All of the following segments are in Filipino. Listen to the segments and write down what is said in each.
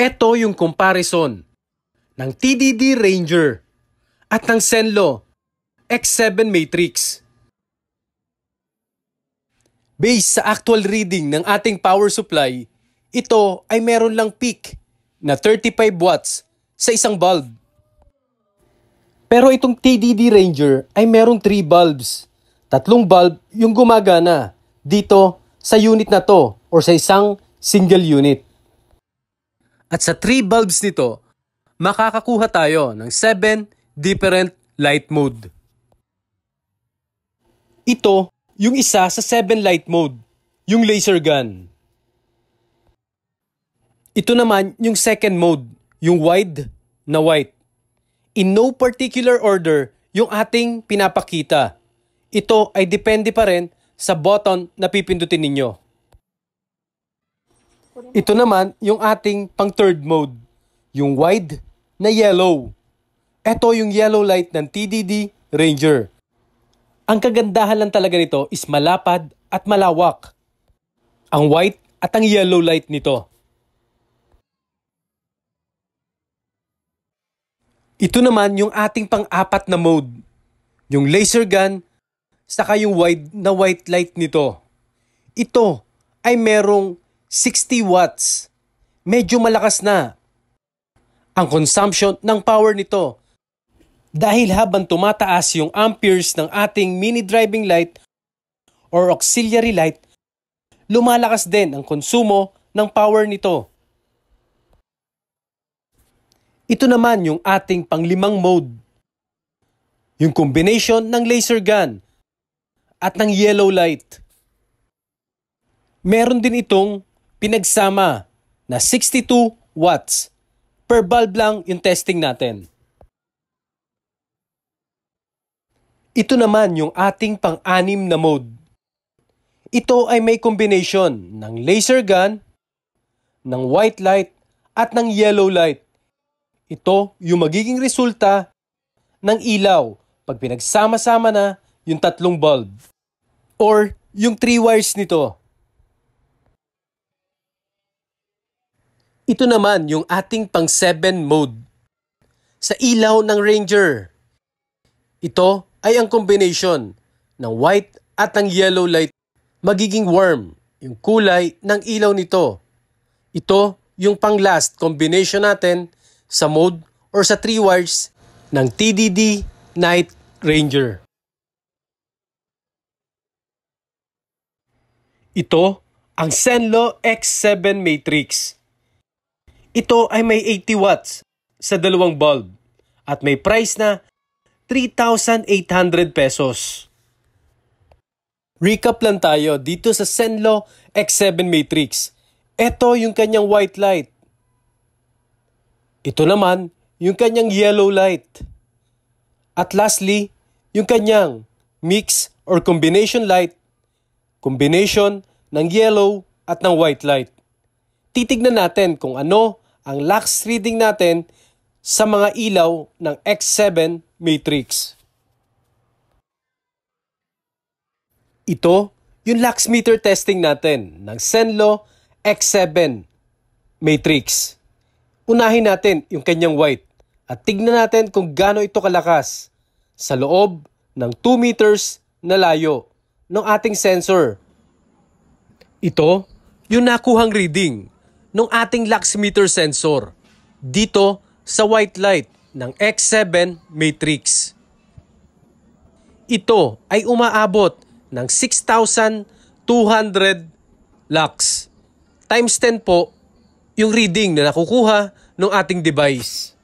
Ito yung comparison ng TDD Ranger at ng Senlo X7 Matrix. Based sa actual reading ng ating power supply, ito ay meron lang peak na 35 watts sa isang bulb. Pero itong TDD Ranger ay merong 3 bulbs. Tatlong bulb yung gumagana dito sa unit na to or sa isang single unit. At sa 3 bulbs nito, makakakuha tayo ng 7 different light mode. Ito yung isa sa 7 light mode, yung laser gun. Ito naman yung second mode, yung wide na white. In no particular order yung ating pinapakita. Ito ay depende pa rin sa button na pipindutin ninyo. Ito naman yung ating pang third mode, yung wide na yellow. Ito yung yellow light ng TDD Ranger. Ang kagandahan lang talaga nito is malapad at malawak. Ang white at ang yellow light nito. Ito naman yung ating pang-apat na mode. Yung laser gun, saka yung wide na white light nito. Ito ay merong 60 watts. Medyo malakas na. Ang consumption ng power nito dahil habang tumataas yung amperes ng ating mini driving light or auxiliary light, lumalakas din ang konsumo ng power nito. Ito naman yung ating panglimang mode. Yung combination ng laser gun at ng yellow light. Meron din itong pinagsama na 62 watts. Per bulb lang yung testing natin. Ito naman yung ating pang-anim na mode. Ito ay may combination ng laser gun, ng white light, at ng yellow light. Ito yung magiging resulta ng ilaw pag pinagsama-sama na yung tatlong bulb or yung three wires nito. Ito naman yung ating pang 7 mode sa ilaw ng Ranger. Ito ay ang combination ng white at ng yellow light magiging warm yung kulay ng ilaw nito. Ito yung pang last combination natin sa mode or sa 3 wires ng TDD Night Ranger. Ito ang Senlo X7 Matrix ito ay may 80 watts sa dalawang bulb at may price na 3,800 pesos. Recap lang tayo dito sa Senlo X7 Matrix. Ito yung kanyang white light. Ito naman yung kanyang yellow light. At lastly, yung kanyang mix or combination light, combination ng yellow at ng white light. Titignan natin kung ano ang lux reading natin sa mga ilaw ng X7 matrix. Ito yung lux meter testing natin ng Senlo X7 matrix. Unahin natin yung kanyang white at tignan natin kung gaano ito kalakas sa loob ng 2 meters na layo ng ating sensor. Ito yung nakuhang reading ng ating luximeter sensor dito sa white light ng X7 Matrix. Ito ay umaabot ng 6,200 lux times 10 po yung reading na nakukuha ng ating device.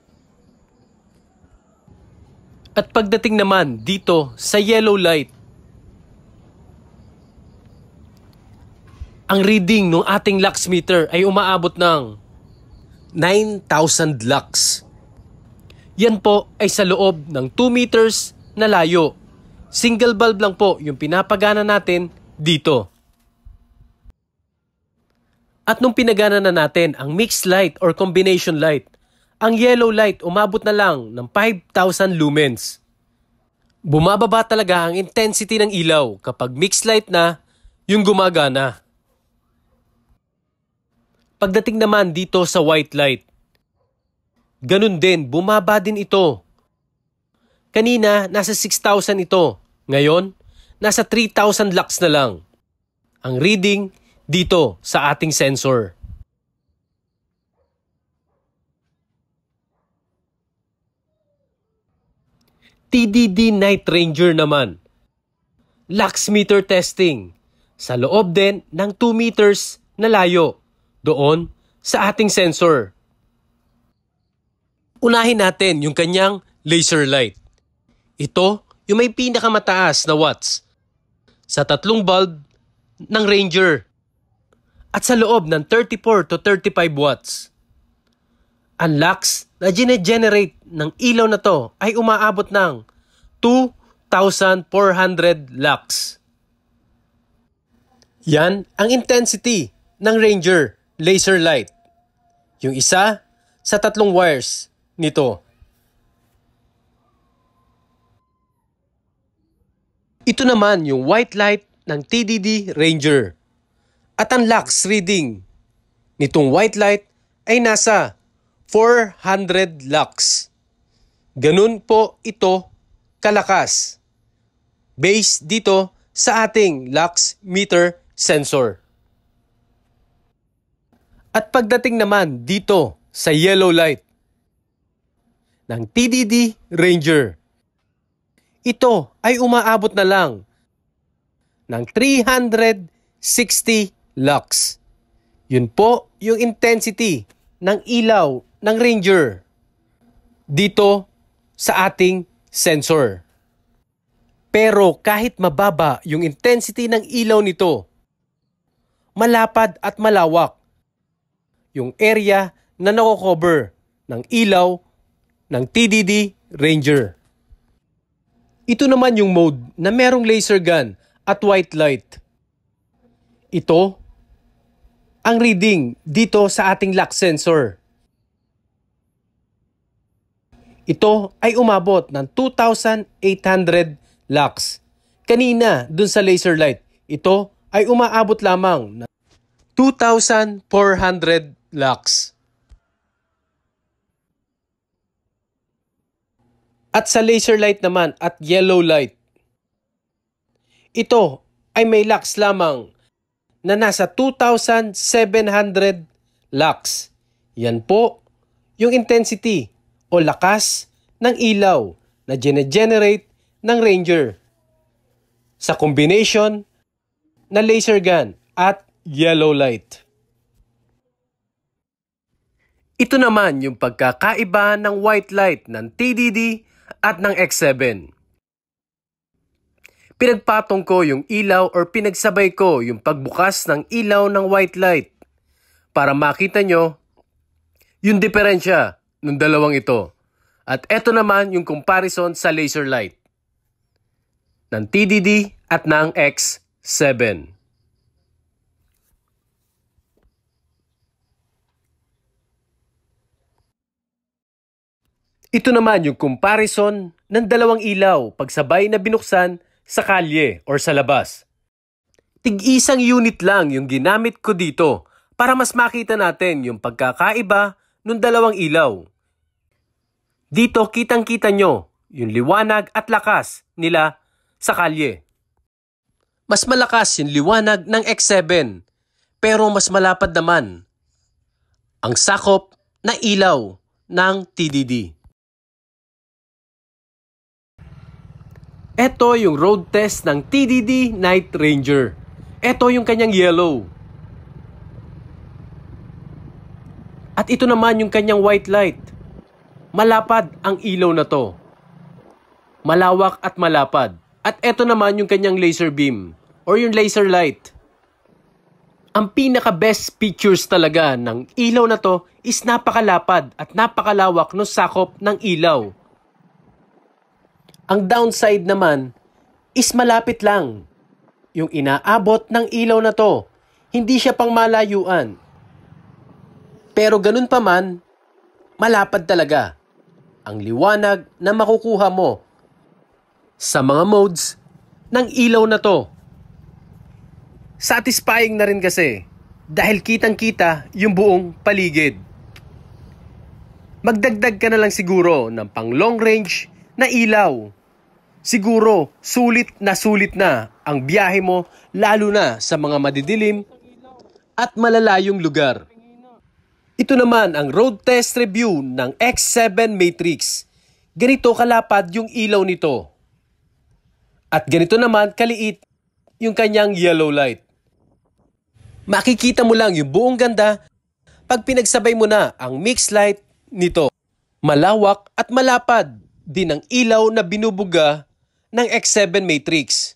At pagdating naman dito sa yellow light, ang reading ng ating lux meter ay umaabot ng 9,000 lux. Yan po ay sa loob ng 2 meters na layo. Single bulb lang po yung pinapagana natin dito. At nung pinagana na natin ang mixed light or combination light, ang yellow light umabot na lang ng 5,000 lumens. Bumababa talaga ang intensity ng ilaw kapag mixed light na yung gumagana. Pagdating naman dito sa white light, ganun din, bumaba din ito. Kanina, nasa 6,000 ito. Ngayon, nasa 3,000 lux na lang. Ang reading dito sa ating sensor. TDD Night Ranger naman. Lux meter testing. Sa loob din ng 2 meters na layo doon sa ating sensor. Unahin natin yung kanyang laser light. Ito yung may pinakamataas na watts sa tatlong bulb ng Ranger at sa loob ng 34 to 35 watts. Ang lux na gine-generate ng ilaw na to ay umaabot ng 2,400 lux. Yan ang intensity ng Ranger laser light. Yung isa sa tatlong wires nito. Ito naman yung white light ng TDD Ranger. At ang lux reading nitong white light ay nasa 400 lux. Ganun po ito kalakas. Based dito sa ating lux meter sensor. At pagdating naman dito sa yellow light ng TDD Ranger, ito ay umaabot na lang ng 360 lux. Yun po yung intensity ng ilaw ng Ranger dito sa ating sensor. Pero kahit mababa yung intensity ng ilaw nito, malapad at malawak yung area na nakocover ng ilaw ng TDD Ranger. Ito naman yung mode na merong laser gun at white light. Ito ang reading dito sa ating lock sensor. Ito ay umabot ng 2,800 lux. Kanina, dun sa laser light, ito ay umaabot lamang ng 2,400 Lux. At sa laser light naman at yellow light. Ito ay may lux lamang na nasa 2,700 lux. Yan po yung intensity o lakas ng ilaw na generate ng ranger. Sa combination na laser gun at yellow light. Ito naman yung pagkakaiba ng white light ng TDD at ng X7. Pinagpatong ko yung ilaw or pinagsabay ko yung pagbukas ng ilaw ng white light para makita nyo yung diferensya ng dalawang ito. At ito naman yung comparison sa laser light ng TDD at ng X7. Ito naman yung comparison ng dalawang ilaw pagsabay na binuksan sa kalye or sa labas. Tig-isang unit lang yung ginamit ko dito para mas makita natin yung pagkakaiba ng dalawang ilaw. Dito kitang-kita nyo yung liwanag at lakas nila sa kalye. Mas malakas yung liwanag ng X7 pero mas malapad naman ang sakop na ilaw ng TDD. Ito yung road test ng TDD Night Ranger. Ito yung kanyang yellow. At ito naman yung kanyang white light. Malapad ang ilaw na to. Malawak at malapad. At ito naman yung kanyang laser beam or yung laser light. Ang pinaka best pictures talaga ng ilaw na to is napakalapad at napakalawak no sakop ng ilaw. Ang downside naman is malapit lang. Yung inaabot ng ilaw na to, hindi siya pang malayuan. Pero ganun pa man, malapad talaga ang liwanag na makukuha mo sa mga modes ng ilaw na to. Satisfying na rin kasi dahil kitang-kita yung buong paligid. Magdagdag ka na lang siguro ng pang long range na ilaw Siguro, sulit na sulit na ang biyahe mo lalo na sa mga madidilim at malalayong lugar. Ito naman ang road test review ng X7 Matrix. Ganito kalapad yung ilaw nito. At ganito naman kaliit yung kanyang yellow light. Makikita mo lang yung buong ganda pag pinagsabay mo na ang mix light nito. Malawak at malapad din ang ilaw na binubuga ng X7 Matrix.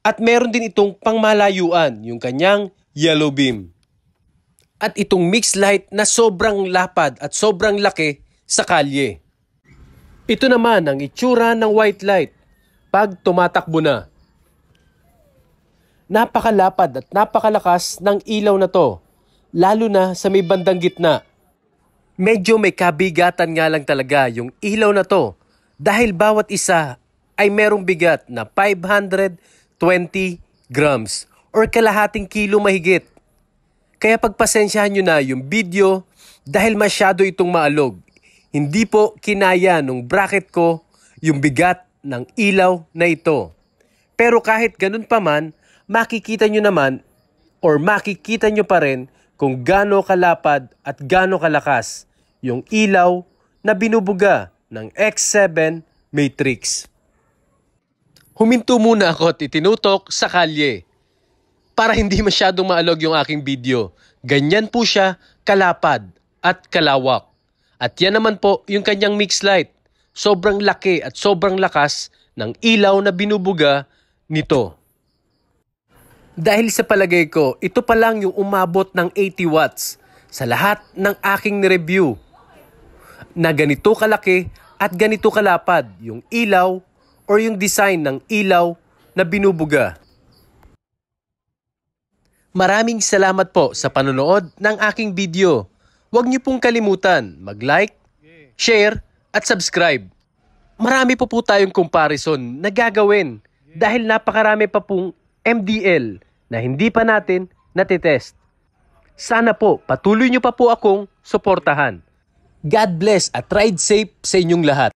At meron din itong pangmalayuan, yung kanyang yellow beam. At itong mixed light na sobrang lapad at sobrang laki sa kalye. Ito naman ang itsura ng white light pag tumatakbo na. Napakalapad at napakalakas ng ilaw na to, lalo na sa may bandang gitna. Medyo may kabigatan nga lang talaga yung ilaw na to dahil bawat isa ay merong bigat na 520 grams or kalahating kilo mahigit. Kaya pagpasensyahan nyo na yung video dahil masyado itong maalog. Hindi po kinaya nung bracket ko yung bigat ng ilaw na ito. Pero kahit ganun pa man, makikita nyo naman or makikita nyo pa rin kung gaano kalapad at gaano kalakas yung ilaw na binubuga ng X7 Matrix. Huminto muna ako at itinutok sa kalye para hindi masyadong maalog yung aking video. Ganyan po siya kalapad at kalawak. At yan naman po yung kanyang mix light. Sobrang laki at sobrang lakas ng ilaw na binubuga nito. Dahil sa palagay ko, ito pa lang yung umabot ng 80 watts sa lahat ng aking review na ganito kalaki at ganito kalapad yung ilaw or yung design ng ilaw na binubuga. Maraming salamat po sa panonood ng aking video. Huwag niyo pong kalimutan mag-like, share, at subscribe. Marami po po tayong comparison na gagawin dahil napakarami pa pong MDL na hindi pa natin natitest. Sana po patuloy niyo pa po akong suportahan. God bless at ride safe sa inyong lahat.